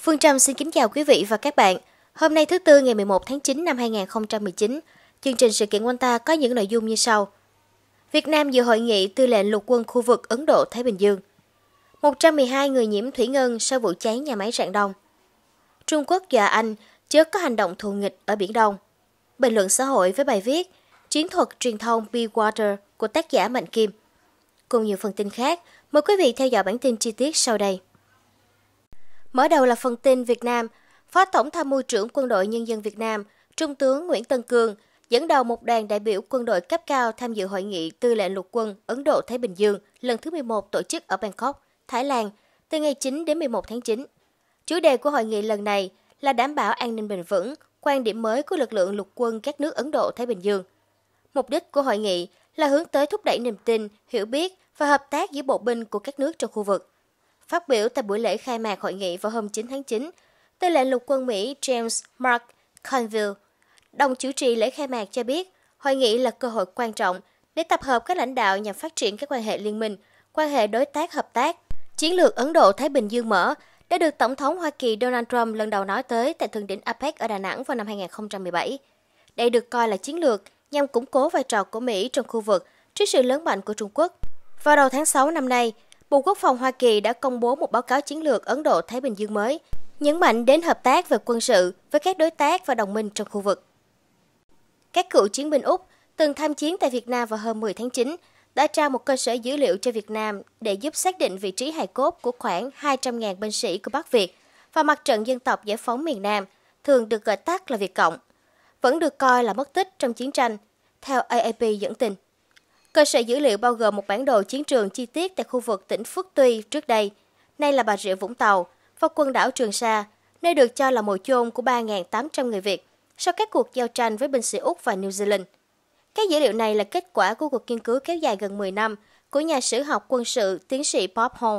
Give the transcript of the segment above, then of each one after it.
Phương Trâm xin kính chào quý vị và các bạn. Hôm nay thứ Tư ngày 11 tháng 9 năm 2019, chương trình sự kiện quanh ta có những nội dung như sau. Việt Nam dự hội nghị tư lệnh lục quân khu vực Ấn Độ-Thái Bình Dương. 112 người nhiễm thủy ngân sau vụ cháy nhà máy Rạng Đông. Trung Quốc và Anh chớ có hành động thù nghịch ở Biển Đông. Bình luận xã hội với bài viết Chiến thuật truyền thông Be Water của tác giả Mạnh Kim. Cùng nhiều phần tin khác, mời quý vị theo dõi bản tin chi tiết sau đây. Mở đầu là phần tin Việt Nam. Phó Tổng tham mưu trưởng Quân đội Nhân dân Việt Nam, Trung tướng Nguyễn Tân Cương dẫn đầu một đoàn đại biểu quân đội cấp cao tham dự hội nghị tư lệnh lục quân Ấn Độ-Thái Bình Dương lần thứ 11 tổ chức ở Bangkok, Thái Lan từ ngày 9 đến 11 tháng 9. Chủ đề của hội nghị lần này là đảm bảo an ninh bền vững, quan điểm mới của lực lượng lục quân các nước Ấn Độ-Thái Bình Dương. Mục đích của hội nghị là hướng tới thúc đẩy niềm tin, hiểu biết và hợp tác giữa bộ binh của các nước trong khu vực – Phát biểu tại buổi lễ khai mạc hội nghị vào hôm 9 tháng 9, Tư lệnh lục quân Mỹ James Mark Conville, đồng chủ trì lễ khai mạc cho biết, hội nghị là cơ hội quan trọng để tập hợp các lãnh đạo nhằm phát triển các quan hệ liên minh, quan hệ đối tác hợp tác. Chiến lược Ấn Độ-Thái Bình Dương mở đã được Tổng thống Hoa Kỳ Donald Trump lần đầu nói tới tại thượng đỉnh APEC ở Đà Nẵng vào năm 2017. Đây được coi là chiến lược nhằm củng cố vai trò của Mỹ trong khu vực trước sự lớn mạnh của Trung Quốc. Vào đầu tháng 6 năm nay, Bộ Quốc phòng Hoa Kỳ đã công bố một báo cáo chiến lược Ấn Độ-Thái Bình Dương mới, nhấn mạnh đến hợp tác về quân sự với các đối tác và đồng minh trong khu vực. Các cựu chiến binh Úc từng tham chiến tại Việt Nam vào hôm 10 tháng 9 đã trao một cơ sở dữ liệu cho Việt Nam để giúp xác định vị trí hài cốt của khoảng 200.000 binh sĩ của Bắc Việt và mặt trận dân tộc giải phóng miền Nam, thường được gọi tắt là Việt Cộng, vẫn được coi là mất tích trong chiến tranh, theo AAP dẫn tình. Cơ sở dữ liệu bao gồm một bản đồ chiến trường chi tiết tại khu vực tỉnh Phước Tuy trước đây, nay là Bà Rịa Vũng Tàu, và quần đảo Trường Sa, nơi được cho là mộ chôn của 3.800 người Việt sau các cuộc giao tranh với binh sĩ Úc và New Zealand. Các dữ liệu này là kết quả của cuộc nghiên cứu kéo dài gần 10 năm của nhà sử học quân sự tiến sĩ Bob Hall,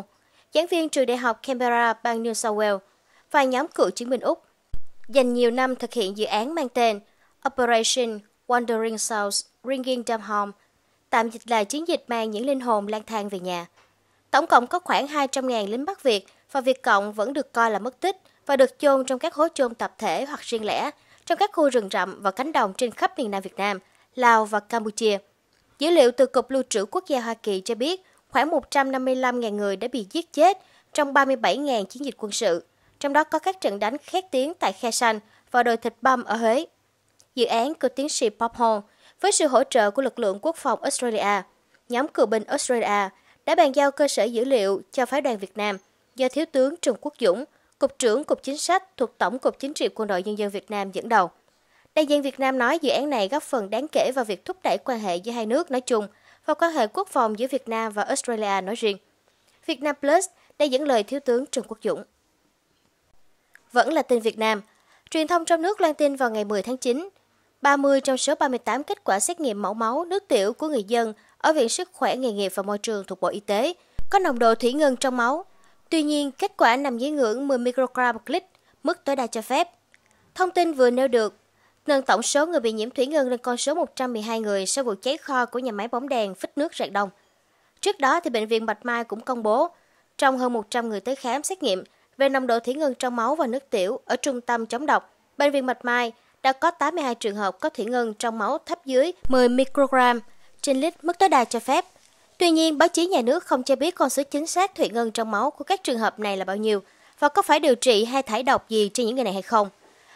giảng viên trường đại học Canberra bang New South Wales và nhóm cựu chiến binh Úc, dành nhiều năm thực hiện dự án mang tên Operation Wandering South Ringing Down Home – tạm dịch là chiến dịch mang những linh hồn lang thang về nhà. Tổng cộng có khoảng 200.000 lính Bắc Việt và Việt Cộng vẫn được coi là mất tích và được chôn trong các hố chôn tập thể hoặc riêng lẻ trong các khu rừng rậm và cánh đồng trên khắp miền Nam Việt Nam, Lào và Campuchia. Dữ liệu từ Cục Lưu trữ Quốc gia Hoa Kỳ cho biết khoảng 155.000 người đã bị giết chết trong 37.000 chiến dịch quân sự, trong đó có các trận đánh khét tiếng tại Khe Sanh và đồi thịt băm ở Huế. Dự án của tiến sĩ pop Hall, với sự hỗ trợ của lực lượng quốc phòng Australia. Nhóm cựu binh Australia đã bàn giao cơ sở dữ liệu cho phái đoàn Việt Nam do Thiếu tướng Trần Quốc Dũng, Cục trưởng Cục Chính sách thuộc Tổng Cục Chính trị Quân đội Nhân dân Việt Nam dẫn đầu. Đại diện Việt Nam nói dự án này góp phần đáng kể vào việc thúc đẩy quan hệ giữa hai nước nói chung và quan hệ quốc phòng giữa Việt Nam và Australia nói riêng. Việt Nam Plus đã dẫn lời Thiếu tướng Trần Quốc Dũng. Vẫn là tin Việt Nam, truyền thông trong nước loan tin vào ngày 10 tháng 9 30 trong số 38 kết quả xét nghiệm mẫu máu, nước tiểu của người dân ở Viện Sức khỏe Nghề nghiệp và Môi trường thuộc Bộ Y tế có nồng độ thủy ngân trong máu. Tuy nhiên, kết quả nằm dưới ngưỡng 10 microgram một lít, mức tối đa cho phép. Thông tin vừa nêu được nâng tổng số người bị nhiễm thủy ngân lên con số 112 người sau vụ cháy kho của nhà máy bóng đèn phích nước Rạng Đông. Trước đó, thì Bệnh viện Bạch Mai cũng công bố, trong hơn 100 người tới khám xét nghiệm về nồng độ thủy ngân trong máu và nước tiểu ở trung tâm chống độc, Bệnh viện Bạch Mai – đã có 82 trường hợp có thủy ngân trong máu thấp dưới 10 microgram trên lít mức tối đa cho phép. Tuy nhiên, báo chí nhà nước không cho biết con số chính xác thủy ngân trong máu của các trường hợp này là bao nhiêu và có phải điều trị hay thải độc gì cho những người này hay không.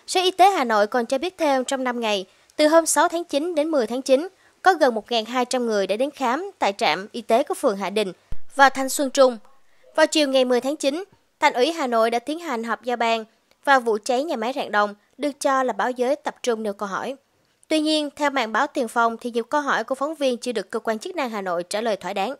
Sở Y tế Hà Nội còn cho biết thêm trong 5 ngày, từ hôm 6 tháng 9 đến 10 tháng 9, có gần 1.200 người đã đến khám tại trạm y tế của phường Hạ Đình và Thanh Xuân Trung. Vào chiều ngày 10 tháng 9, Thành ủy Hà Nội đã tiến hành họp giao ban và vụ cháy nhà máy rạng đồng được cho là báo giới tập trung nêu câu hỏi. Tuy nhiên, theo mạng báo Tiền Phong thì nhiều câu hỏi của phóng viên chưa được cơ quan chức năng Hà Nội trả lời thỏa đáng.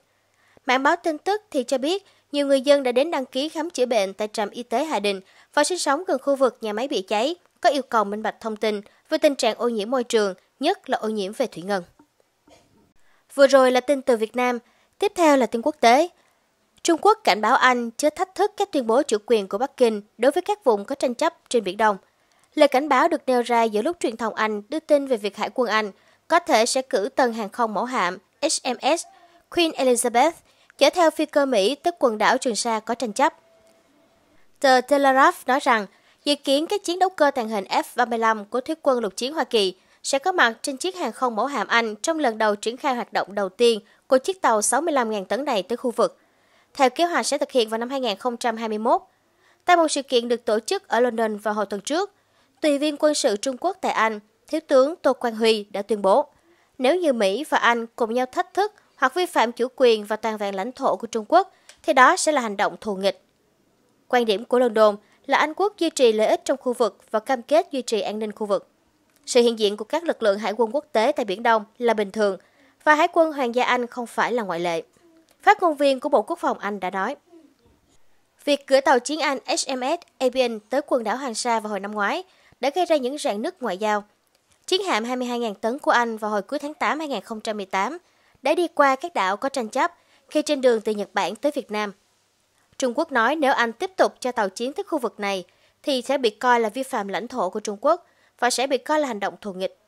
Mạng báo tin tức thì cho biết nhiều người dân đã đến đăng ký khám chữa bệnh tại trạm y tế Hà Đình và sinh sống gần khu vực nhà máy bị cháy, có yêu cầu minh bạch thông tin về tình trạng ô nhiễm môi trường, nhất là ô nhiễm về thủy ngân. Vừa rồi là tin từ Việt Nam, tiếp theo là tin quốc tế. Trung Quốc cảnh báo Anh chưa thách thức các tuyên bố chủ quyền của Bắc Kinh đối với các vùng có tranh chấp trên Biển Đông – Lời cảnh báo được nêu ra giữa lúc truyền thông Anh đưa tin về việc Hải quân Anh có thể sẽ cử tần hàng không mẫu hạm HMS Queen Elizabeth chở theo phi cơ Mỹ tới quần đảo Trường Sa có tranh chấp. Tờ Telegraph nói rằng, dự kiến các chiến đấu cơ tàng hình F-35 của thuyết quân lục chiến Hoa Kỳ sẽ có mặt trên chiếc hàng không mẫu hạm Anh trong lần đầu triển khai hoạt động đầu tiên của chiếc tàu 65.000 tấn này tới khu vực. Theo kế hoạch sẽ thực hiện vào năm 2021. Tại một sự kiện được tổ chức ở London vào hồi tuần trước, tùy viên quân sự Trung Quốc tại Anh, Thiếu tướng Tô Quang Huy đã tuyên bố, nếu như Mỹ và Anh cùng nhau thách thức hoặc vi phạm chủ quyền và toàn vẹn lãnh thổ của Trung Quốc, thì đó sẽ là hành động thù nghịch. Quan điểm của London là Anh quốc duy trì lợi ích trong khu vực và cam kết duy trì an ninh khu vực. Sự hiện diện của các lực lượng hải quân quốc tế tại Biển Đông là bình thường và Hải quân Hoàng gia Anh không phải là ngoại lệ. Phát ngôn viên của Bộ Quốc phòng Anh đã nói. Việc gửi tàu chiến Anh HMS Abian tới quần đảo Hoàng Sa vào hồi năm ngoái đã gây ra những rạn nứt ngoại giao. Chiến hạm 22.000 tấn của Anh vào hồi cuối tháng 8 2018 đã đi qua các đảo có tranh chấp khi trên đường từ Nhật Bản tới Việt Nam. Trung Quốc nói nếu Anh tiếp tục cho tàu chiến tới khu vực này thì sẽ bị coi là vi phạm lãnh thổ của Trung Quốc và sẽ bị coi là hành động thù nghịch.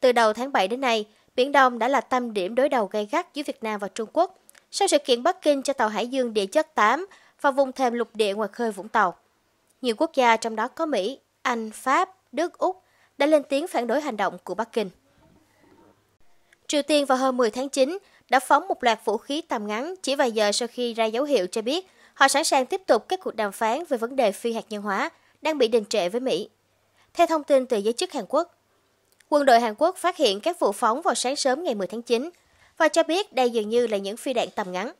Từ đầu tháng 7 đến nay, Biển Đông đã là tâm điểm đối đầu gay gắt giữa Việt Nam và Trung Quốc sau sự kiện Bắc Kinh cho tàu hải dương địa chất 8 và vùng thềm lục địa ngoài khơi Vũng Tàu. Nhiều quốc gia trong đó có Mỹ, anh, Pháp, Đức, Úc đã lên tiếng phản đối hành động của Bắc Kinh. Triều Tiên vào hôm 10 tháng 9 đã phóng một loạt vũ khí tầm ngắn chỉ vài giờ sau khi ra dấu hiệu cho biết họ sẵn sàng tiếp tục các cuộc đàm phán về vấn đề phi hạt nhân hóa đang bị đình trệ với Mỹ. Theo thông tin từ giới chức Hàn Quốc, quân đội Hàn Quốc phát hiện các vụ phóng vào sáng sớm ngày 10 tháng 9 và cho biết đây dường như là những phi đạn tầm ngắn.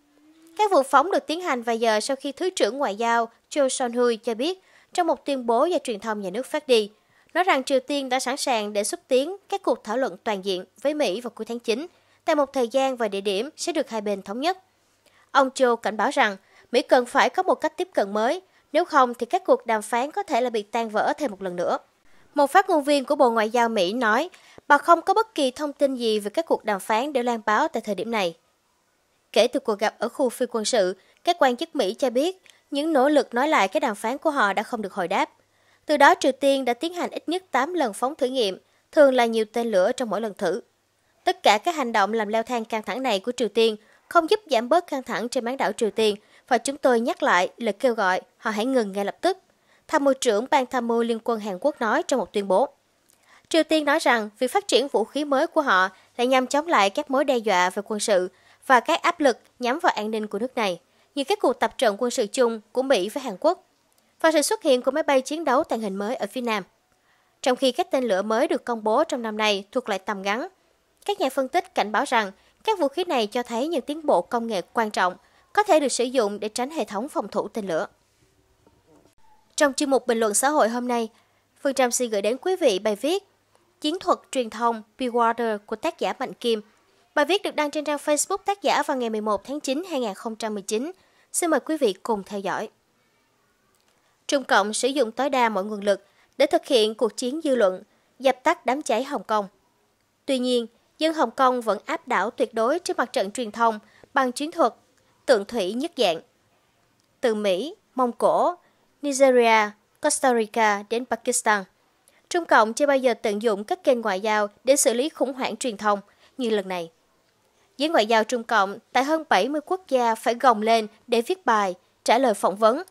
Các vụ phóng được tiến hành vài giờ sau khi Thứ trưởng Ngoại giao Cho Son-hui cho biết trong một tuyên bố do truyền thông nhà nước phát đi, nói rằng Triều Tiên đã sẵn sàng để xúc tiến các cuộc thảo luận toàn diện với Mỹ vào cuối tháng 9, tại một thời gian và địa điểm sẽ được hai bên thống nhất. Ông Cho cảnh báo rằng Mỹ cần phải có một cách tiếp cận mới, nếu không thì các cuộc đàm phán có thể là bị tan vỡ thêm một lần nữa. Một phát ngôn viên của Bộ Ngoại giao Mỹ nói, bà không có bất kỳ thông tin gì về các cuộc đàm phán để lan báo tại thời điểm này. Kể từ cuộc gặp ở khu phi quân sự, các quan chức Mỹ cho biết những nỗ lực nói lại cái đàm phán của họ đã không được hồi đáp. Từ đó Triều Tiên đã tiến hành ít nhất 8 lần phóng thử nghiệm, thường là nhiều tên lửa trong mỗi lần thử. Tất cả các hành động làm leo thang căng thẳng này của Triều Tiên không giúp giảm bớt căng thẳng trên bán đảo Triều Tiên và chúng tôi nhắc lại lời kêu gọi họ hãy ngừng ngay lập tức. Tham mưu trưởng Ban Tham mưu Liên quân Hàn Quốc nói trong một tuyên bố. Triều Tiên nói rằng việc phát triển vũ khí mới của họ là nhằm chống lại các mối đe dọa về quân sự và các áp lực nhắm vào an ninh của nước này như các cuộc tập trận quân sự chung của Mỹ với Hàn Quốc và sự xuất hiện của máy bay chiến đấu tàng hình mới ở phía Nam. Trong khi các tên lửa mới được công bố trong năm nay thuộc loại tầm ngắn, các nhà phân tích cảnh báo rằng các vũ khí này cho thấy những tiến bộ công nghệ quan trọng có thể được sử dụng để tránh hệ thống phòng thủ tên lửa. Trong chương mục bình luận xã hội hôm nay, Phương Trâm xin gửi đến quý vị bài viết Chiến thuật truyền thông Bewater của tác giả Mạnh Kim – Bài viết được đăng trên trang Facebook tác giả vào ngày 11 tháng 9 2019. Xin mời quý vị cùng theo dõi. Trung Cộng sử dụng tối đa mọi nguồn lực để thực hiện cuộc chiến dư luận, dập tắt đám cháy Hồng Kông. Tuy nhiên, dân Hồng Kông vẫn áp đảo tuyệt đối trên mặt trận truyền thông bằng chiến thuật tượng thủy nhất dạng. Từ Mỹ, Mông Cổ, Nigeria, Costa Rica đến Pakistan, Trung Cộng chưa bao giờ tận dụng các kênh ngoại giao để xử lý khủng hoảng truyền thông như lần này. Giới ngoại giao Trung Cộng tại hơn 70 quốc gia phải gồng lên để viết bài, trả lời phỏng vấn,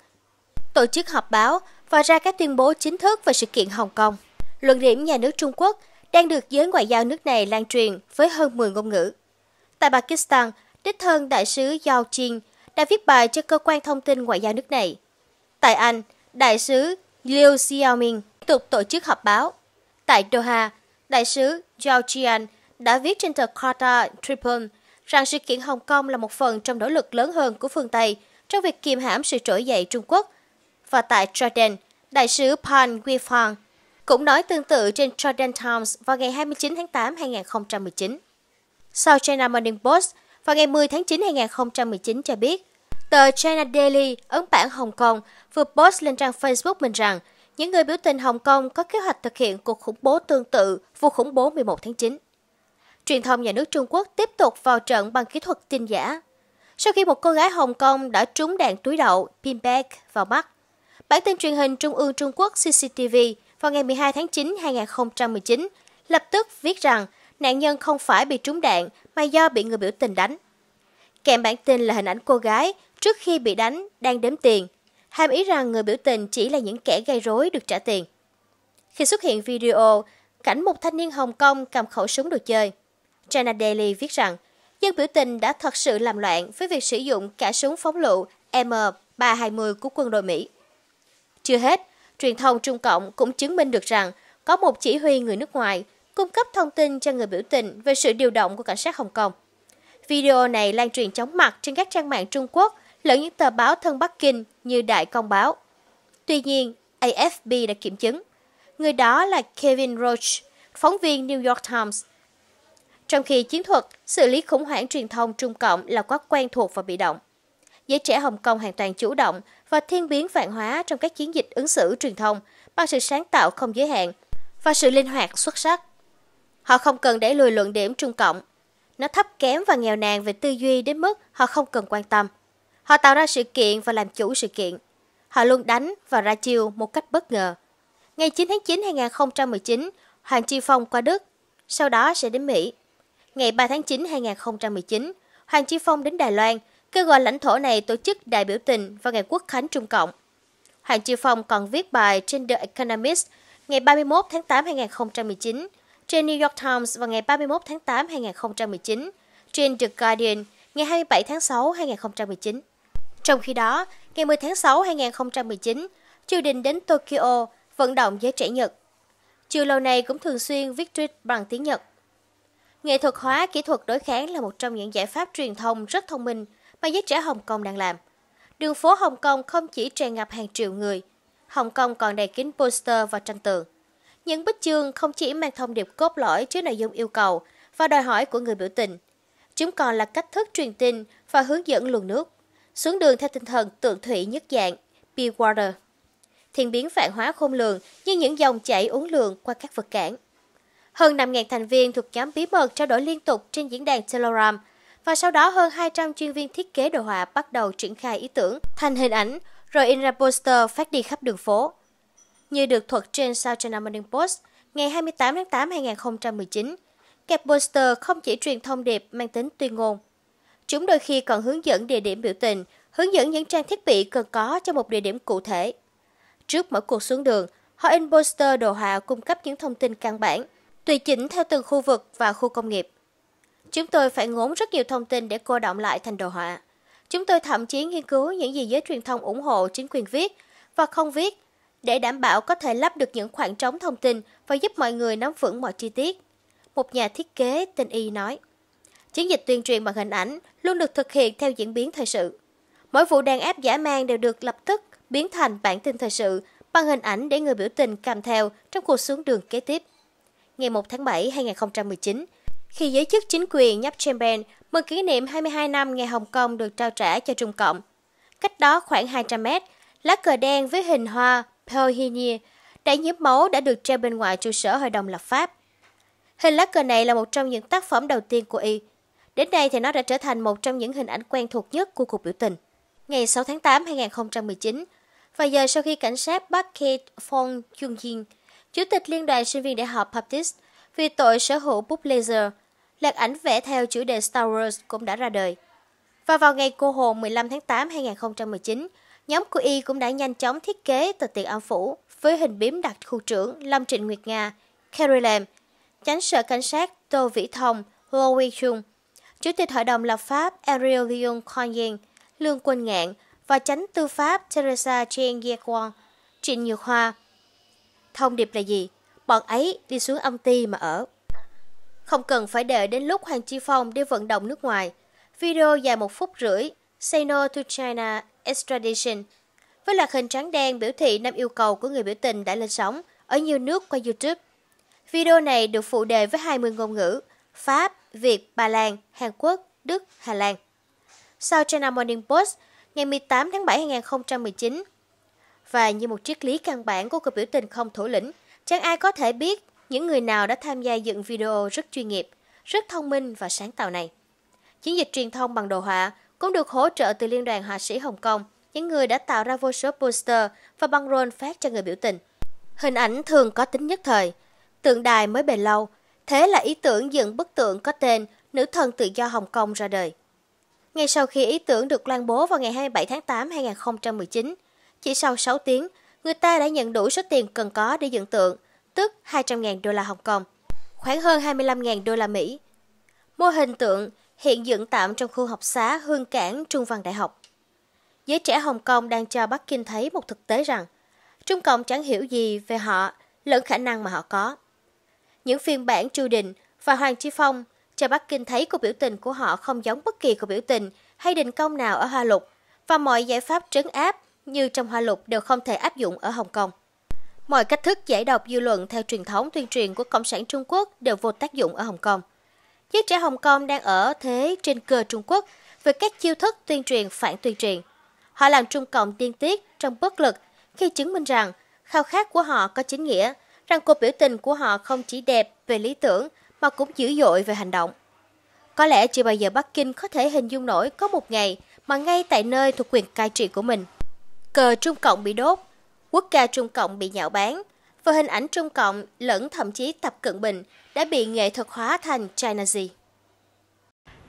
tổ chức họp báo và ra các tuyên bố chính thức về sự kiện Hồng Kông. Luận điểm nhà nước Trung Quốc đang được giới ngoại giao nước này lan truyền với hơn 10 ngôn ngữ. Tại Pakistan, đích thân đại sứ Yao Jin đã viết bài cho cơ quan thông tin ngoại giao nước này. Tại Anh, đại sứ Liu Xiaoming tiếp tục tổ chức họp báo. Tại Doha, đại sứ Zhao Jian đã viết trên tờ Carta Tribune rằng sự kiện Hồng Kông là một phần trong nỗ lực lớn hơn của phương Tây trong việc kiềm hãm sự trỗi dậy Trung Quốc. Và tại Jordan, đại sứ Pan Guifang cũng nói tương tự trên Jordan Times vào ngày 29 tháng 8 2019. sau China Morning Post vào ngày 10 tháng 9 2019 cho biết, tờ China Daily ấn bản Hồng Kông vừa post lên trang Facebook mình rằng những người biểu tình Hồng Kông có kế hoạch thực hiện cuộc khủng bố tương tự vụ khủng bố 11 tháng 9 truyền thông nhà nước Trung Quốc tiếp tục vào trận bằng kỹ thuật tin giả. Sau khi một cô gái Hồng Kông đã trúng đạn túi đậu pinback vào mắt, bản tin truyền hình Trung ương Trung Quốc CCTV vào ngày 12 tháng 9 2019 lập tức viết rằng nạn nhân không phải bị trúng đạn mà do bị người biểu tình đánh. Kèm bản tin là hình ảnh cô gái trước khi bị đánh đang đếm tiền, hàm ý rằng người biểu tình chỉ là những kẻ gây rối được trả tiền. Khi xuất hiện video, cảnh một thanh niên Hồng Kông cầm khẩu súng đồ chơi – China Daily viết rằng, dân biểu tình đã thật sự làm loạn với việc sử dụng cả súng phóng lựu M320 của quân đội Mỹ. Chưa hết, truyền thông Trung Cộng cũng chứng minh được rằng có một chỉ huy người nước ngoài cung cấp thông tin cho người biểu tình về sự điều động của cảnh sát Hồng Kông. Video này lan truyền chóng mặt trên các trang mạng Trung Quốc lẫn những tờ báo thân Bắc Kinh như Đại Công Báo. Tuy nhiên, AFP đã kiểm chứng. Người đó là Kevin Roach, phóng viên New York Times, trong khi chiến thuật, xử lý khủng hoảng truyền thông Trung Cộng là quá quen thuộc và bị động. Giới trẻ Hồng Kông hoàn toàn chủ động và thiên biến vạn hóa trong các chiến dịch ứng xử truyền thông bằng sự sáng tạo không giới hạn và sự linh hoạt xuất sắc. Họ không cần để lùi luận điểm Trung Cộng. Nó thấp kém và nghèo nàn về tư duy đến mức họ không cần quan tâm. Họ tạo ra sự kiện và làm chủ sự kiện. Họ luôn đánh và ra chiêu một cách bất ngờ. Ngày 9 tháng 9 2019, Hoàng Chi Phong qua Đức, sau đó sẽ đến Mỹ ngày 3 tháng 9 2019, Hoàng Chi Phong đến Đài Loan, kêu gọi lãnh thổ này tổ chức đại biểu tình vào ngày Quốc khánh Trung Cộng. Hoàng Chi Phong còn viết bài trên The Economist ngày 31 tháng 8 2019, trên New York Times vào ngày 31 tháng 8 2019, trên The Guardian ngày 27 tháng 6 2019. Trong khi đó, ngày 10 tháng 6 2019, triều đình đến Tokyo vận động giới trẻ Nhật. Triều lâu này cũng thường xuyên viết tweet bằng tiếng Nhật. Nghệ thuật hóa kỹ thuật đối kháng là một trong những giải pháp truyền thông rất thông minh mà giới trẻ Hồng Kông đang làm. Đường phố Hồng Kông không chỉ tràn ngập hàng triệu người, Hồng Kông còn đầy kính poster và tranh tường. Những bức chương không chỉ mang thông điệp cốt lõi chứa nội dung yêu cầu và đòi hỏi của người biểu tình. Chúng còn là cách thức truyền tin và hướng dẫn luồng nước. Xuống đường theo tinh thần tượng thủy nhất dạng, Be Water. Thiên biến vạn hóa khôn lường như những dòng chảy uống lường qua các vật cản. Hơn 5.000 thành viên thuộc nhóm bí mật trao đổi liên tục trên diễn đàn Telegram và sau đó hơn 200 chuyên viên thiết kế đồ họa bắt đầu triển khai ý tưởng thành hình ảnh rồi in ra poster phát đi khắp đường phố. Như được thuật trên South China Morning Post ngày 28 tháng 8 2019, kẹp poster không chỉ truyền thông điệp mang tính tuyên ngôn. Chúng đôi khi còn hướng dẫn địa điểm biểu tình, hướng dẫn những trang thiết bị cần có cho một địa điểm cụ thể. Trước mỗi cuộc xuống đường, họ in poster đồ họa cung cấp những thông tin căn bản – tùy chỉnh theo từng khu vực và khu công nghiệp. Chúng tôi phải ngốn rất nhiều thông tin để cô động lại thành đồ họa. Chúng tôi thậm chí nghiên cứu những gì giới truyền thông ủng hộ chính quyền viết và không viết để đảm bảo có thể lắp được những khoảng trống thông tin và giúp mọi người nắm vững mọi chi tiết. Một nhà thiết kế tên Y nói, chiến dịch tuyên truyền bằng hình ảnh luôn được thực hiện theo diễn biến thời sự. Mỗi vụ đàn áp giả mang đều được lập tức biến thành bản tin thời sự bằng hình ảnh để người biểu tình cầm theo trong cuộc xuống đường kế tiếp ngày 1 tháng 7, 2019, khi giới chức chính quyền nhấp Chamber, mừng kỷ niệm 22 năm ngày Hồng Kông được trao trả cho Trung Cộng. Cách đó khoảng 200 mét, lá cờ đen với hình hoa Pioneer đã nhiễm máu đã được treo bên ngoài trụ sở Hội đồng lập pháp. Hình lá cờ này là một trong những tác phẩm đầu tiên của y. Đến nay thì nó đã trở thành một trong những hình ảnh quen thuộc nhất của cuộc biểu tình. Ngày 6 tháng 8, 2019, vài giờ sau khi cảnh sát bắt Kate Fong Chung Jin Chủ tịch Liên đoàn Sinh viên Đại học Baptist vì tội sở hữu bút laser, loạt ảnh vẽ theo chủ đề Star Wars cũng đã ra đời. Và vào ngày cô hồn 15 tháng 8 năm 2019, nhóm của Y cũng đã nhanh chóng thiết kế tờ tiền âm phủ với hình biếm đặt khu trưởng Lâm Trịnh Nguyệt Nga, Carrie Lam, chánh sở cảnh sát Tô Vĩ Thông, Lo Wei Chung, Chủ tịch Hội đồng lập pháp Ariel Leung Kwan Yen, Lương Quân Ngạn và chánh tư pháp Teresa Chen Ye Kwon, Trịnh Nhược Hoa, Thông điệp là gì? Bọn ấy đi xuống âm ty mà ở. Không cần phải đợi đến lúc Hoàng Chi Phong đi vận động nước ngoài. Video dài một phút rưỡi, Say No to China Extradition, với loạt hình trắng đen biểu thị năm yêu cầu của người biểu tình đã lên sóng ở nhiều nước qua YouTube. Video này được phụ đề với 20 ngôn ngữ Pháp, Việt, Ba Lan, Hàn Quốc, Đức, Hà Lan. Sau China Morning Post, ngày 18 tháng 7 2019, và như một triết lý căn bản của cuộc biểu tình không thủ lĩnh. Chẳng ai có thể biết những người nào đã tham gia dựng video rất chuyên nghiệp, rất thông minh và sáng tạo này. Chiến dịch truyền thông bằng đồ họa cũng được hỗ trợ từ Liên đoàn Họa sĩ Hồng Kông, những người đã tạo ra vô số poster và băng rôn phát cho người biểu tình. Hình ảnh thường có tính nhất thời, tượng đài mới bền lâu, thế là ý tưởng dựng bức tượng có tên Nữ thần tự do Hồng Kông ra đời. Ngay sau khi ý tưởng được loan bố vào ngày 27 tháng 8 năm 2019, chỉ sau 6 tiếng, người ta đã nhận đủ số tiền cần có để dựng tượng, tức 200.000 đô la Hồng Kông, khoảng hơn 25.000 đô la Mỹ. Mô hình tượng hiện dựng tạm trong khu học xá Hương Cảng Trung Văn Đại học. Giới trẻ Hồng Kông đang cho Bắc Kinh thấy một thực tế rằng Trung Cộng chẳng hiểu gì về họ lẫn khả năng mà họ có. Những phiên bản Chu Đình và Hoàng Chi Phong cho Bắc Kinh thấy cuộc biểu tình của họ không giống bất kỳ cuộc biểu tình hay đình công nào ở Hoa Lục và mọi giải pháp trấn áp như trong Hoa Lục đều không thể áp dụng ở Hồng Kông. Mọi cách thức giải độc dư luận theo truyền thống tuyên truyền của Cộng sản Trung Quốc đều vô tác dụng ở Hồng Kông. Giới trẻ Hồng Kông đang ở thế trên cờ Trung Quốc về các chiêu thức tuyên truyền phản tuyên truyền. Họ làm Trung Cộng tiên tiết trong bất lực khi chứng minh rằng khao khát của họ có chính nghĩa, rằng cuộc biểu tình của họ không chỉ đẹp về lý tưởng mà cũng dữ dội về hành động. Có lẽ chưa bao giờ Bắc Kinh có thể hình dung nổi có một ngày mà ngay tại nơi thuộc quyền cai trị của mình, cờ Trung Cộng bị đốt, quốc ca Trung Cộng bị nhạo báng và hình ảnh Trung Cộng lẫn thậm chí Tập Cận Bình đã bị nghệ thuật hóa thành Chinazi.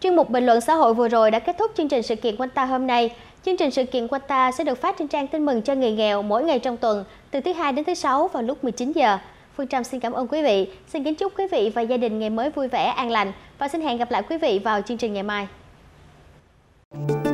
Chuyên mục bình luận xã hội vừa rồi đã kết thúc chương trình sự kiện quanh ta hôm nay. Chương trình sự kiện quanh ta sẽ được phát trên trang tin mừng cho người nghèo mỗi ngày trong tuần từ thứ hai đến thứ sáu vào lúc 19 giờ. Phương Trâm xin cảm ơn quý vị, xin kính chúc quý vị và gia đình ngày mới vui vẻ, an lành và xin hẹn gặp lại quý vị vào chương trình ngày mai. Thank you.